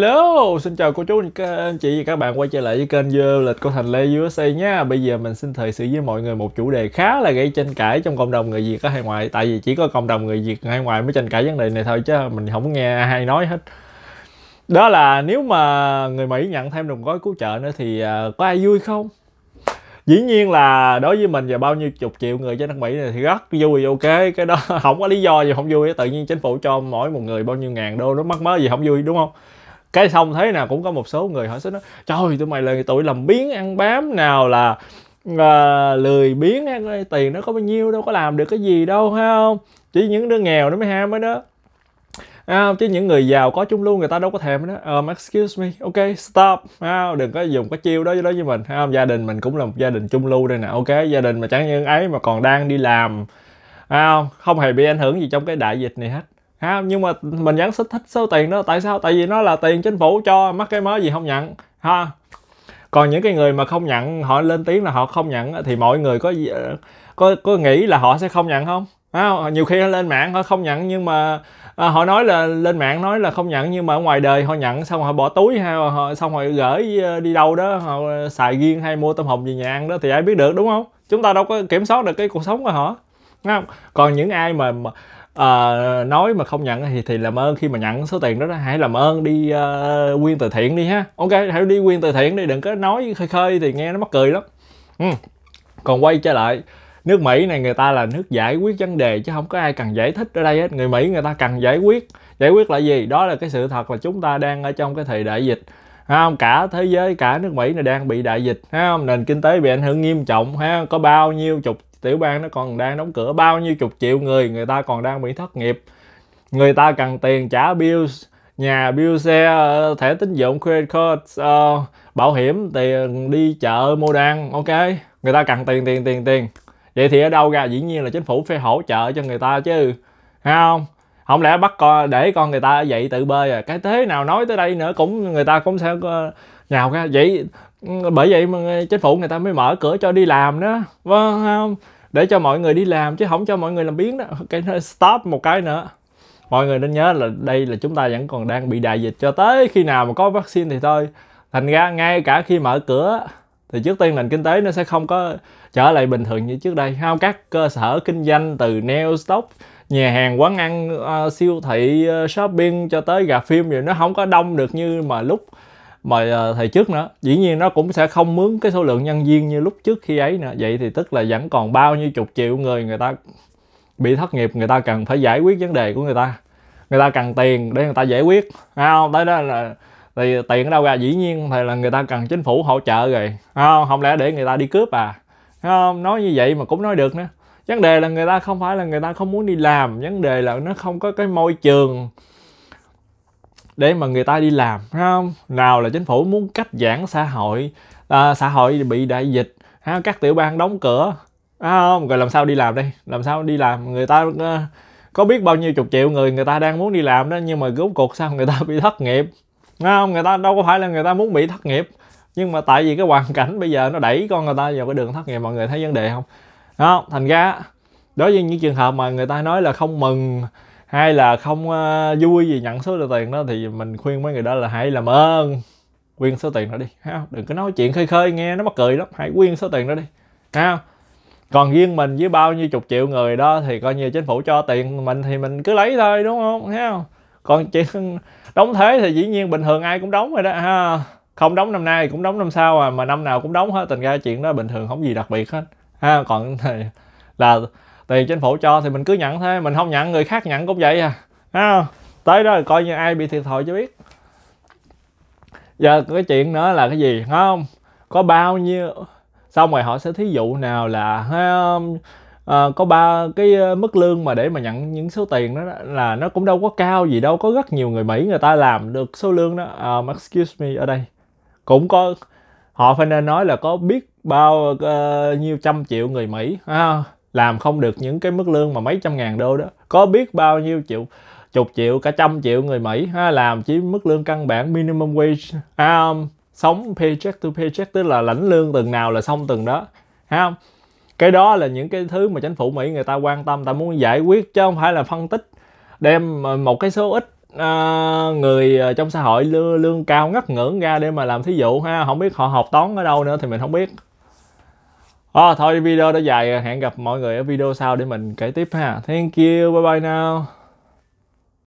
Hello, xin chào cô chú, anh chị và các bạn quay trở lại với kênh Dơ Lịch của Thành Lê USA nha Bây giờ mình xin thời sự với mọi người một chủ đề khá là gây tranh cãi trong cộng đồng người Việt ở hải ngoại Tại vì chỉ có cộng đồng người Việt hải ngoại mới tranh cãi vấn đề này thôi chứ mình không nghe ai nói hết Đó là nếu mà người Mỹ nhận thêm đồng gói cứu trợ nữa thì à, có ai vui không? Dĩ nhiên là đối với mình và bao nhiêu chục triệu người trên đất Mỹ này thì rất vui ok Cái đó không có lý do gì không vui Tự nhiên chính phủ cho mỗi một người bao nhiêu ngàn đô nó mắc mớ gì không vui đúng không? cái xong thế nào cũng có một số người họ sẽ nói trời tụi mày là tụi làm biến ăn bám nào là à, lười biếng tiền nó có bao nhiêu đâu có làm được cái gì đâu ha không chỉ những đứa nghèo nó mới ham mới đó à, chứ những người giàu có chung luôn người ta đâu có thèm đó um, excuse me ok stop à, đừng có dùng cái chiêu đó đối với mình à, gia đình mình cũng là một gia đình chung lưu đây nè ok gia đình mà chẳng những ấy mà còn đang đi làm à, không hề bị ảnh hưởng gì trong cái đại dịch này hết ha nhưng mà mình vẫn thích thích số tiền đó tại sao tại vì nó là tiền chính phủ cho mắc cái mới gì không nhận ha còn những cái người mà không nhận họ lên tiếng là họ không nhận thì mọi người có ờ, có có nghĩ là họ sẽ không nhận không à, nhiều khi lên mạng họ không nhận nhưng mà à, họ nói là lên mạng nói là không nhận nhưng mà ở ngoài đời họ nhận xong họ bỏ túi hay họ, xong rồi gửi ờ, đi đâu đó họ ờ, xài riêng hay mua tôm hùm về nhà ăn đó thì ai biết được đúng không chúng ta đâu có kiểm soát được cái cuộc sống của họ đúng không còn những ai mà, mà uh, nói mà không nhận thì thì làm ơn khi mà nhận số tiền đó hãy làm ơn đi uh, quyên từ thiện đi ha ok hãy đi quyên từ thiện đi đừng có nói khơi khơi thì nghe nó mắc cười lắm ừ. còn quay trở lại nước mỹ này người ta là nước giải quyết vấn đề chứ không có ai cần giải thích ở đây hết người mỹ người ta cần giải quyết giải quyết là gì đó là cái sự thật là chúng ta đang ở trong cái thời đại dịch không cả thế giới cả nước mỹ này đang bị đại dịch không nền kinh tế bị ảnh hưởng nghiêm trọng ha có bao nhiêu chục tiểu bang nó còn đang đóng cửa bao nhiêu chục triệu người người ta còn đang bị thất nghiệp người ta cần tiền trả bill nhà bill xe ờ, thẻ tín dụng credit card uh, bảo hiểm tiền đi chợ mua đan ok người ta cần tiền tiền tiền tiền vậy thì ở đâu ra dĩ nhiên là chính phủ phải hỗ trợ cho người ta chứ hay không không lẽ bắt con để con người ta dậy tự bơi à cái thế nào nói tới đây nữa cũng người ta cũng sẽ ờ, nhào ra vậy bởi vậy mà chính phủ người ta mới mở cửa cho đi làm đó vâng không để cho mọi người đi làm chứ không cho mọi người làm biếng đó cái stop một cái nữa mọi người nên nhớ là đây là chúng ta vẫn còn đang bị đại dịch cho tới khi nào mà có vaccine thì thôi thành ra ngay cả khi mở cửa thì trước tiên nền kinh tế nó sẽ không có trở lại bình thường như trước đây không các cơ sở kinh doanh từ nail stop, nhà hàng quán ăn uh, siêu thị uh, shopping cho tới gà phim gì nó không có đông được như mà lúc mà ờ, thầy trước nữa dĩ nhiên nó cũng sẽ không mướn cái số lượng nhân viên như lúc trước khi ấy nữa vậy thì tức là vẫn còn bao nhiêu chục triệu người người ta bị thất nghiệp người ta cần phải giải quyết vấn đề của người ta người ta cần tiền để người ta giải quyết à, tới đó là thì tiền ở đâu ra dĩ nhiên thì là người ta cần chính phủ hỗ trợ rồi à, không lẽ để người ta đi cướp à không nói như vậy mà cũng nói được nữa vấn đề là người ta không phải là người ta không muốn đi làm vấn đề là nó không có cái môi trường để mà người ta đi làm phải không nào là chính phủ muốn cắt giãn xã hội à, xã hội bị đại dịch ha? các tiểu bang đóng cửa phải không rồi làm sao đi làm đây làm sao đi làm người ta uh, có biết bao nhiêu chục triệu người người ta đang muốn đi làm đó nhưng mà rốt cuộc sao người ta bị thất nghiệp phải không người ta đâu có phải là người ta muốn bị thất nghiệp nhưng mà tại vì cái hoàn cảnh bây giờ nó đẩy con người ta vào cái đường thất nghiệp mọi người thấy vấn đề không đó thành ra đối với những trường hợp mà người ta nói là không mừng hay là không uh, vui gì nhận số tiền đó thì mình khuyên mấy người đó là hãy làm ơn quyên số tiền đó đi ha đừng có nói chuyện khơi khơi nghe nó mắc cười lắm hãy quyên số tiền đó đi ha còn riêng mình với bao nhiêu chục triệu người đó thì coi như chính phủ cho tiền mình thì mình cứ lấy thôi đúng không ha còn chuyện đóng thế thì dĩ nhiên bình thường ai cũng đóng rồi đó ha không đóng năm nay cũng đóng năm sau mà mà năm nào cũng đóng hết tình ra chuyện đó bình thường không gì đặc biệt hết ha còn là tiền chính phủ cho thì mình cứ nhận thế mình không nhận người khác nhận cũng vậy à không? tới đó coi như ai bị thiệt thòi cho biết giờ cái chuyện nữa là cái gì không có bao nhiêu xong rồi họ sẽ thí dụ nào là không, à, có ba cái mức lương mà để mà nhận những số tiền đó là nó cũng đâu có cao gì đâu có rất nhiều người Mỹ người ta làm được số lương đó à, excuse me ở đây cũng có họ phải nên nói là có biết bao uh, nhiêu trăm triệu người Mỹ à, làm không được những cái mức lương mà mấy trăm ngàn đô đó có biết bao nhiêu triệu chục triệu cả trăm triệu người Mỹ ha làm chỉ mức lương căn bản minimum wage um, sống paycheck to paycheck tức là lãnh lương từng nào là xong từng đó ha không cái đó là những cái thứ mà chính phủ Mỹ người ta quan tâm ta muốn giải quyết chứ không phải là phân tích đem một cái số ít à, người à, trong xã hội lương, lương cao ngất ngưỡng ra để mà làm thí dụ ha không biết họ học toán ở đâu nữa thì mình không biết À, thôi video đã dài hẹn gặp mọi người ở video sau để mình kể tiếp ha. Thank you, bye bye now.